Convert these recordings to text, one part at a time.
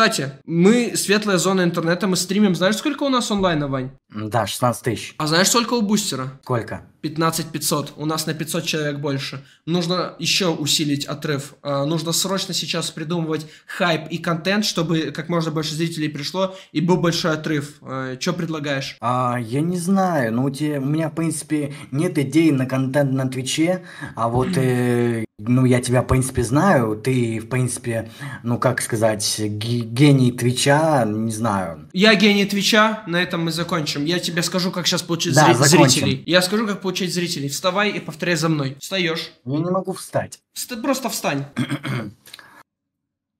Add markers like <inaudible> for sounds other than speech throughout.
Кстати, мы, светлая зона интернета, мы стримим. Знаешь, сколько у нас онлайна, Вань? Да, 16 тысяч. А знаешь, сколько у бустера? Сколько? 15 500, у нас на 500 человек больше. Нужно еще усилить отрыв. А, нужно срочно сейчас придумывать хайп и контент, чтобы как можно больше зрителей пришло и был большой отрыв. А, Что предлагаешь? А, я не знаю, но ну, у, тебя, у меня, в принципе, нет идей на контент на Твиче, а вот э, ну, я тебя, в принципе, знаю. Ты, в принципе, ну, как сказать, гений Твича, не знаю. Я гений Твича, на этом мы закончим. Я тебе скажу, как сейчас получить да, зри- зрителей. Я скажу, как получить очередь зрителей. Вставай и повторяй за мной. Встаешь. Я не могу встать. Вста- просто встань.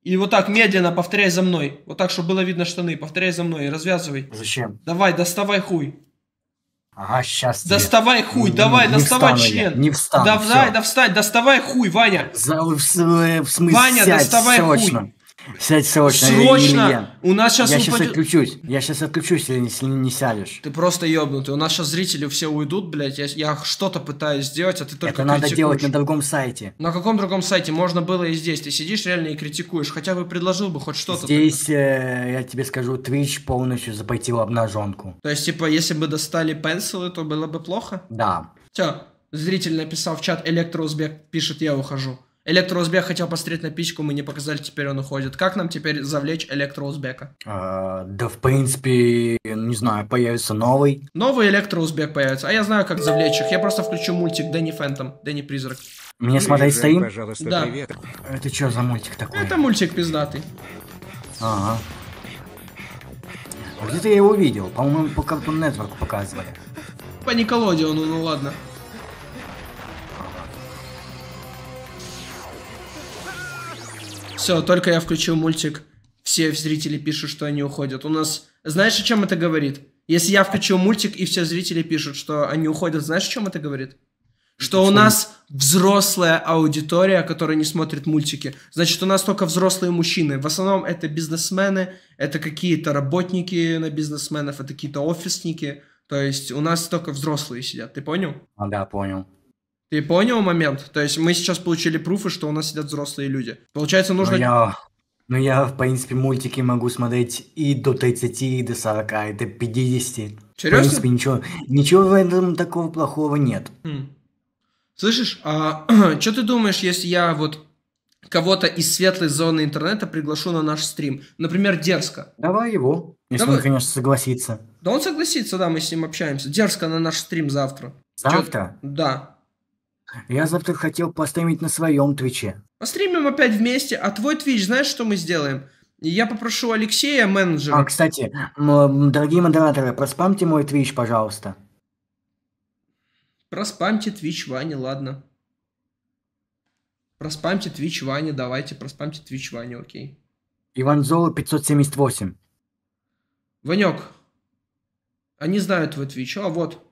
И вот так медленно повторяй за мной. Вот так, чтобы было видно штаны. Повторяй за мной. Развязывай. Зачем? Давай, доставай хуй. Ага, сейчас. Доставай хуй, не, давай, не доставай член. Я, не встану. Давай, все. да встань, доставай хуй, Ваня. За, в, в смысле, Ваня, доставай срочно. хуй. Сядь срочно, Срочно! Илья. У нас сейчас... Я упад... сейчас отключусь. Я сейчас отключусь, если не, не сядешь. Ты просто ебнутый. У нас сейчас зрители все уйдут, блядь. Я, я что-то пытаюсь сделать, а ты только Это надо критикуешь. делать на другом сайте. На каком другом сайте? Можно было и здесь. Ты сидишь реально и критикуешь. Хотя бы предложил бы хоть что-то. Здесь, э, я тебе скажу, Twitch полностью запретил обнаженку. То есть, типа, если бы достали пенсилы, то было бы плохо? Да. Все, зритель написал в чат, электроузбек пишет, я ухожу. Электроузбек хотел посмотреть на пичку, мы не показали, теперь он уходит. Как нам теперь завлечь электроузбека? А, да, в принципе, не знаю, появится новый. Новый электроузбек появится. А я знаю, как завлечь их. Я просто включу мультик Дэнни Фэнтом, Дэнни Призрак. Мне смотреть стоим? Пожалуйста, да. привет. Это что за мультик такой? Это мультик пиздатый. Ага. Где-то я его видел. По-моему, по Cartoon Network показывали. По Николодиону, ну ладно. Все, только я включил мультик, все зрители пишут, что они уходят. У нас... Знаешь, о чем это говорит? Если я включил мультик, и все зрители пишут, что они уходят, знаешь, о чем это говорит? Что у нас взрослая аудитория, которая не смотрит мультики. Значит, у нас только взрослые мужчины. В основном это бизнесмены, это какие-то работники на бизнесменов, это какие-то офисники. То есть у нас только взрослые сидят. Ты понял? А, да, понял. Ты понял момент? То есть мы сейчас получили пруфы, что у нас сидят взрослые люди. Получается, нужно... Но ну, я, но ну, я в принципе, мультики могу смотреть и до 30, и до 40, и до 50. Серьезно? В принципе, ничего, ничего в этом такого плохого нет. Хм. Слышишь, а <clears throat> что ты думаешь, если я вот кого-то из светлой зоны интернета приглашу на наш стрим? Например, Дерзко. Давай его, если Давай. он, конечно, согласится. Да он согласится, да, мы с ним общаемся. Дерзко на наш стрим завтра. Завтра? Чё? Да. Я завтра хотел постримить на своем Твиче. Постримим а опять вместе, а твой Твич, знаешь, что мы сделаем? Я попрошу Алексея, менеджера. А, кстати, дорогие модераторы, проспамьте мой Твич, пожалуйста. Проспамьте Твич, Ваня, ладно. Проспамьте Твич, Ваня, давайте, проспамьте Твич, Ваня, окей. Иван Золо 578. Ванек, они знают твой Твич, а вот,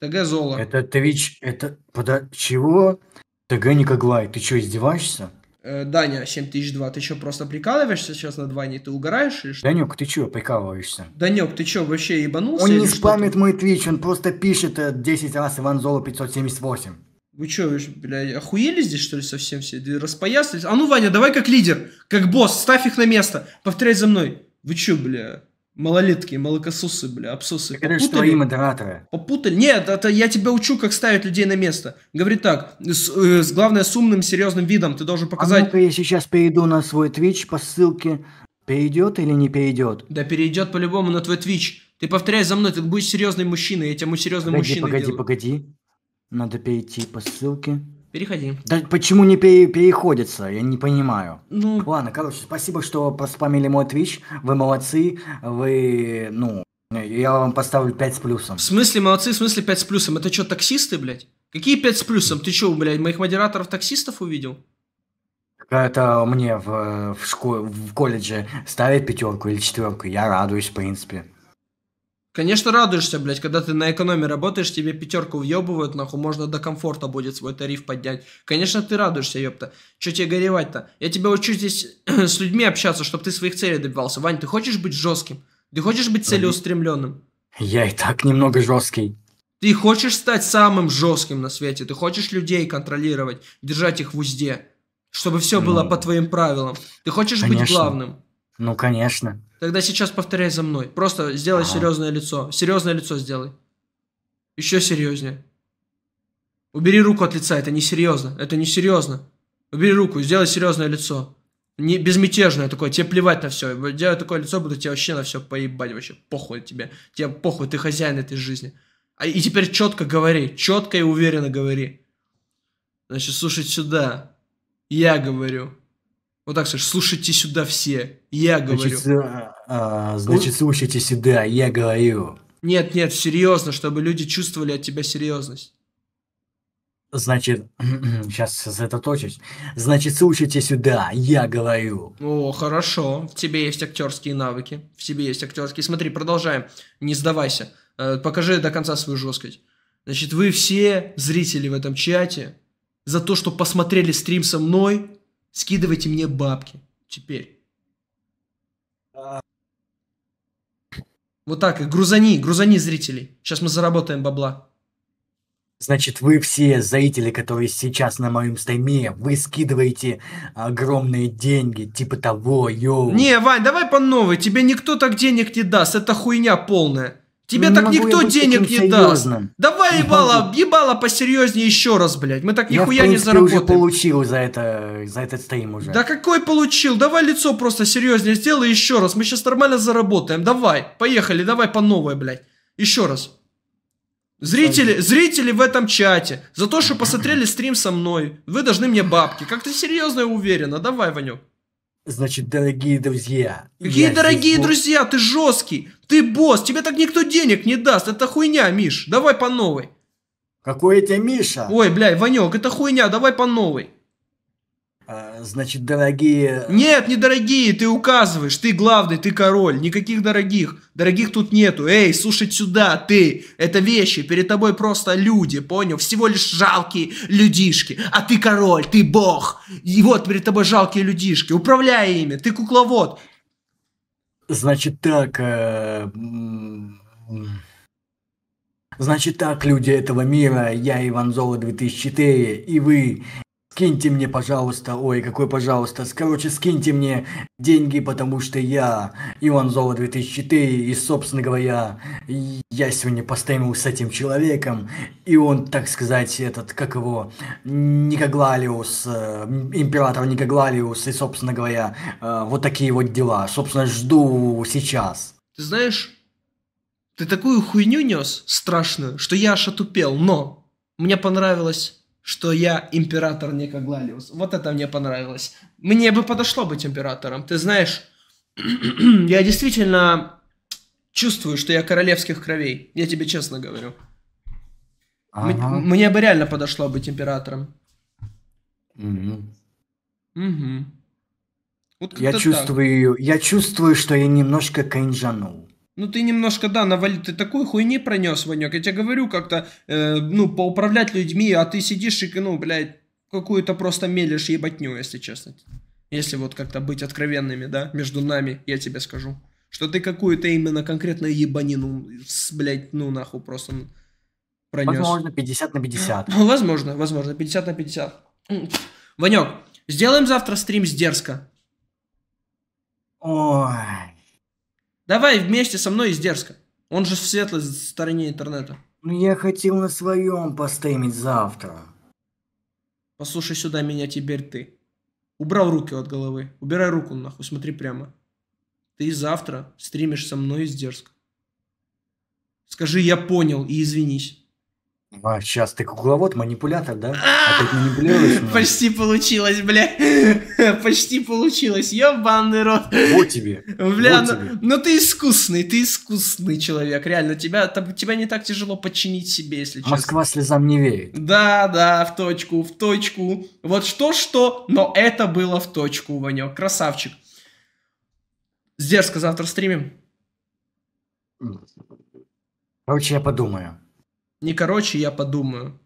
ТГ Золо. Это Твич, это... подо Чего? ТГ Никоглай, ты что, издеваешься? Э, Даня, 7002, ты что, просто прикалываешься сейчас над Ваней? Ты угораешь или что? Данек, ты что, прикалываешься? Данек, ты что, вообще ебанулся? Он не спамит мой Твич, он просто пишет 10 э, раз Иван Зола 578. Вы что, вы, блядь, охуели здесь, что ли, совсем все? Распоясались? А ну, Ваня, давай как лидер, как босс, ставь их на место. Повторяй за мной. Вы что, бля? Малолетки, молокососы, бля, абсосы, Ты говоришь, твои модераторы. Попутали. Нет, это я тебя учу, как ставить людей на место. Говорит так, с, э, с, главное, с умным, серьезным видом. Ты должен а показать... А ну я сейчас перейду на свой твич по ссылке. Перейдет или не перейдет? Да перейдет по-любому на твой Twitch. Ты повторяй за мной, ты будешь серьезный мужчина, я тебя серьезный мужчина Погоди, делаю. погоди, погоди. Надо перейти по ссылке. Переходи. Да почему не пере- переходится? Я не понимаю. Ну... Ладно, короче, спасибо, что поспамили мой Twitch. Вы молодцы. Вы, ну, я вам поставлю 5 с плюсом. В смысле молодцы, в смысле 5 с плюсом? Это что, таксисты, блядь? Какие 5 с плюсом? Ты что, блядь, моих модераторов таксистов увидел? Это мне в, в, школе, в колледже ставят пятерку или четверку. Я радуюсь, в принципе. Конечно, радуешься, блядь, когда ты на экономе работаешь, тебе пятерку въебывают, нахуй, можно до комфорта будет свой тариф поднять. Конечно, ты радуешься, ёпта. Че тебе горевать-то? Я тебя учу здесь <clears throat> с людьми общаться, чтобы ты своих целей добивался. Вань, ты хочешь быть жестким? Ты хочешь быть целеустремленным? Я и так немного жесткий. Ты хочешь стать самым жестким на свете? Ты хочешь людей контролировать, держать их в узде, чтобы все ну, было по твоим правилам? Ты хочешь конечно. быть главным? Ну, конечно. Тогда сейчас повторяй за мной. Просто сделай ага. серьезное лицо. Серьезное лицо сделай. Еще серьезнее. Убери руку от лица, это не серьезно. Это не серьезно. Убери руку, сделай серьезное лицо. Не, безмятежное такое, тебе плевать на все. Делай такое лицо, буду тебе вообще на все поебать, вообще похуй тебе. Тебе похуй, ты хозяин этой жизни. А, и теперь четко говори, четко и уверенно говори. Значит, слушай сюда. Я говорю. Вот так скажешь, слушайте сюда все, я говорю. Значит, а, значит слушайте сюда, я говорю. Нет, нет, серьезно, чтобы люди чувствовали от тебя серьезность. Значит, сейчас <clears throat> сосредоточусь. Значит, слушайте сюда, я говорю. О, хорошо. В тебе есть актерские навыки. В тебе есть актерские. Смотри, продолжаем. Не сдавайся. Э, покажи до конца свою жесткость. Значит, вы все зрители в этом чате за то, что посмотрели стрим со мной, Скидывайте мне бабки теперь. А. Вот так, грузани, грузани зрителей. Сейчас мы заработаем бабла. Значит, вы все зрители, которые сейчас на моем стриме, вы скидываете огромные деньги, типа того, йоу. Не, Вань, давай по новой, тебе никто так денег не даст, это хуйня полная. Тебе не так никто денег не даст. Давай не ебало, могу. ебало посерьезнее еще раз, блядь. Мы так я нихуя принципе, не заработаем. Я получил за это, за этот стрим уже. Да какой получил? Давай лицо просто серьезнее сделай еще раз. Мы сейчас нормально заработаем. Давай, поехали, давай по новой, блядь. Еще раз. Зрители, зрители в этом чате, за то, что посмотрели стрим со мной, вы должны мне бабки. Как-то серьезно и уверенно. Давай, Ванек. Значит, дорогие друзья. Какие дорогие здесь... друзья? Ты жесткий, ты босс, тебе так никто денег не даст. Это хуйня, Миш. Давай по новой. Какой это Миша? Ой, бля, Ванек, это хуйня, давай по новой. А, значит, дорогие... Нет, не дорогие, ты указываешь, ты главный, ты король, никаких дорогих. Дорогих тут нету. Эй, слушай сюда, ты, это вещи, перед тобой просто люди, понял? Всего лишь жалкие людишки. А ты король, ты бог. И вот перед тобой жалкие людишки, управляй ими, ты кукловод. Значит так... Э... Значит так, люди этого мира, я Иван Золо 2004, и вы, Скиньте мне, пожалуйста, ой, какой пожалуйста, короче, скиньте мне деньги, потому что я, Иван Зова 2004, и, собственно говоря, я сегодня постримил с этим человеком, и он, так сказать, этот, как его, Никоглалиус, э, император Никоглалиус, и, собственно говоря, э, вот такие вот дела, собственно, жду сейчас. Ты знаешь, ты такую хуйню нес страшную, что я аж отупел, но мне понравилось что я император нека Некоглалиус. Вот это мне понравилось. Мне бы подошло быть императором. Ты знаешь, <clears throat> я действительно чувствую, что я королевских кровей. Я тебе честно говорю. Ага. Мне, мне бы реально подошло быть императором. Угу. Угу. Вот я чувствую, так. я чувствую, что я немножко кайнжанул. Ну ты немножко, да, навали, ты такой хуйни пронес, Ванек. Я тебе говорю как-то, э, ну, поуправлять людьми, а ты сидишь и, ну, блядь, какую-то просто мелешь ебатню, если честно. Если вот как-то быть откровенными, да, между нами, я тебе скажу. Что ты какую-то именно конкретно ебанину, блядь, ну нахуй просто ну, пронес. Возможно, 50 на 50. Ну, возможно, возможно, 50 на 50. Ванек, сделаем завтра стрим с дерзко. Ой. Давай вместе со мной из дерзко. Он же в светлой стороне интернета. Я хотел на своем постримить завтра. Послушай сюда меня теперь ты. Убрал руки от головы. Убирай руку нахуй, смотри прямо. Ты завтра стримишь со мной из дерзко. Скажи, я понял и извинись. А, сейчас ты кукловод, манипулятор, да? А Почти получилось, бля. <laughs> Почти получилось. Ёбаный рот. Вот тебе. Бля, ну, ну, ты искусный, ты искусный человек. Реально, тебя, тебя не так тяжело подчинить себе, если честно. Москва слезам не верит. Да, да, в точку, в точку. Вот что-что, но это было в точку, Ванек. Красавчик. Сдержка завтра стримим. Короче, я подумаю не короче, я подумаю.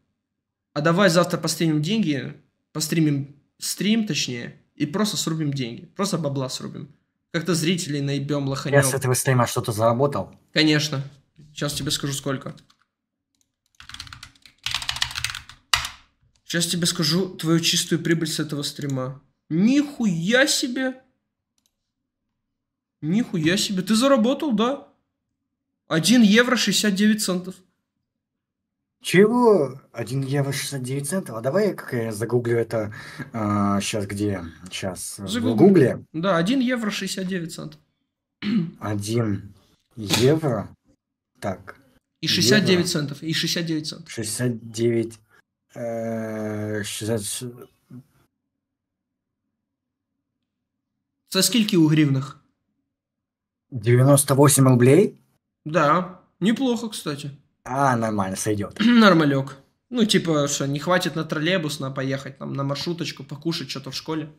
А давай завтра постримим деньги, постримим стрим, точнее, и просто срубим деньги. Просто бабла срубим. Как-то зрителей наебем лоханем. Я с этого стрима что-то заработал? Конечно. Сейчас тебе скажу сколько. Сейчас тебе скажу твою чистую прибыль с этого стрима. Нихуя себе! Нихуя себе! Ты заработал, да? 1 евро 69 центов. Чего? 1 евро 69 центов? А давай как я загуглю это а, сейчас где? Сейчас. Загугли. В гугле? Да, 1 евро 69 центов. 1 евро? Так. И 69 евро. центов. И 69 центов. 69... Э, 60... Це скільки у гривнах? 98 рублей? Да. Неплохо, кстати. А, нормально, сойдет. <clears throat> Нормалек. Ну, типа, что, не хватит на троллейбус, на поехать там на маршруточку, покушать что-то в школе.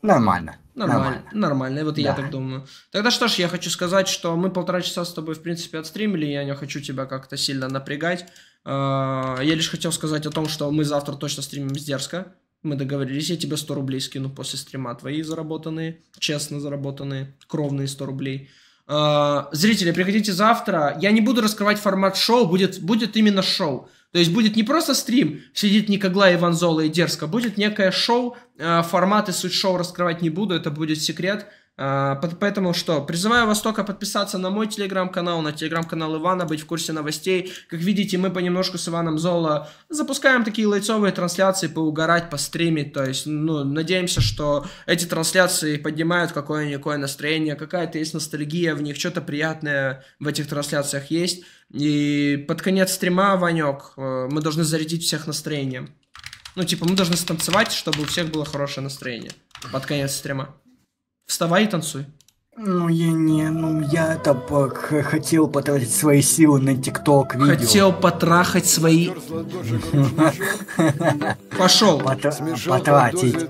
Нормально. Нормально. Нормально, нормально. вот да. я так думаю. Тогда что ж, я хочу сказать, что мы полтора часа с тобой, в принципе, отстримили, я не хочу тебя как-то сильно напрягать. А, я лишь хотел сказать о том, что мы завтра точно стримим с Дерзко. Мы договорились, я тебе 100 рублей скину после стрима, твои заработанные, честно заработанные, кровные 100 рублей. Э, зрители, приходите завтра. Я не буду раскрывать формат шоу, будет, будет именно шоу. То есть будет не просто стрим, сидит Никогла, Зола и Дерзко, будет некое шоу, э, форматы суть шоу раскрывать не буду, это будет секрет. А, поэтому что, призываю вас только подписаться на мой телеграм-канал, на телеграм-канал Ивана, быть в курсе новостей. Как видите, мы понемножку с Иваном Золо запускаем такие лайцовые трансляции, поугарать, постримить. То есть, ну, надеемся, что эти трансляции поднимают какое-никакое настроение, какая-то есть ностальгия в них, что-то приятное в этих трансляциях есть. И под конец стрима, Ванек, э, мы должны зарядить всех настроением. Ну, типа, мы должны станцевать, чтобы у всех было хорошее настроение под конец стрима. Вставай и танцуй. Ну, я не, ну, я там хотел потратить свои силы на тикток видео. Хотел потрахать свои... Пошел. Потратить.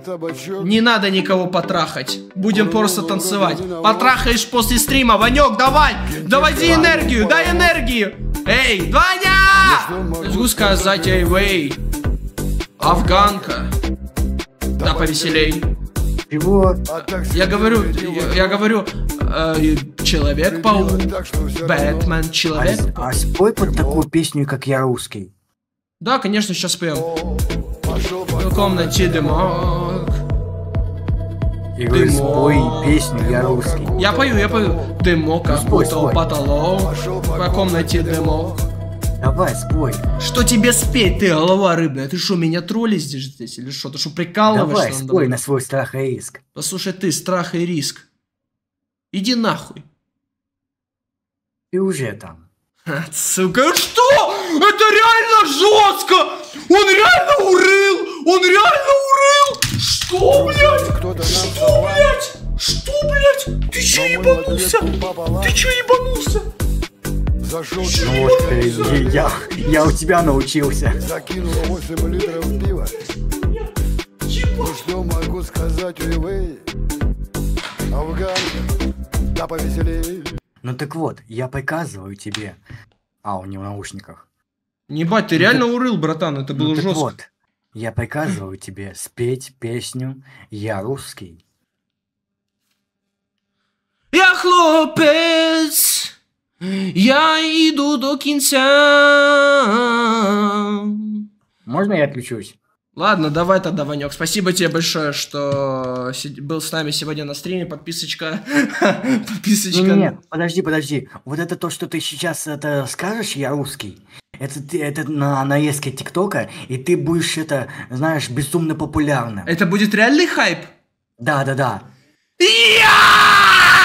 Не надо никого потрахать. Будем просто танцевать. Потрахаешь после стрима, Ванек, давай! Доводи энергию, дай энергию! Эй, Ваня! Могу сказать, эй, вей. Афганка. Да повеселей. Чего? А а я говорю, я говорю, Человек-паук, Бэтмен, Человек. А спой под такую песню, как я русский. Да, конечно, сейчас споем. В комнате дымок. И вы спой песню «Я русский». Я пою, я пою. Дымок, ну, как будто потолок. В комнате дымок. Давай, спой. Что тебе спеть, ты голова рыбная? Ты что, меня троллишь здесь здесь или что? Ты что, прикалываешься? Давай, спой на свой страх и риск. Послушай ты, страх и риск. Иди нахуй. Ты уже там. Ха, сука, а что? Это реально жестко! Он реально урыл! Он реально урыл! Что, блядь? Что, блядь? Что, блядь? Ты че ебанулся? Ты че ебанулся? Ножка, ну я, я у тебя научился. Закинула 8 литров пива. Чего? Ну что могу сказать, уевей? Афган, да повеселей. Ну так вот, я показываю тебе. А, у него в наушниках. Ебать, ты ну реально ну, урыл, братан, это было ну, жестко. вот, я показываю тебе спеть песню «Я русский». Я хлопец, я иду до конца. Можно я отключусь? Ладно, давай тогда, Ванек. Спасибо тебе большое, что был с нами сегодня на стриме. Подписочка. <laughs> Подписочка. Нет, нет, подожди, подожди. Вот это то, что ты сейчас это скажешь, я русский. Это, это на наездке ТикТока, и ты будешь это, знаешь, безумно популярным. Это будет реальный хайп? Да, да, да. Yeah!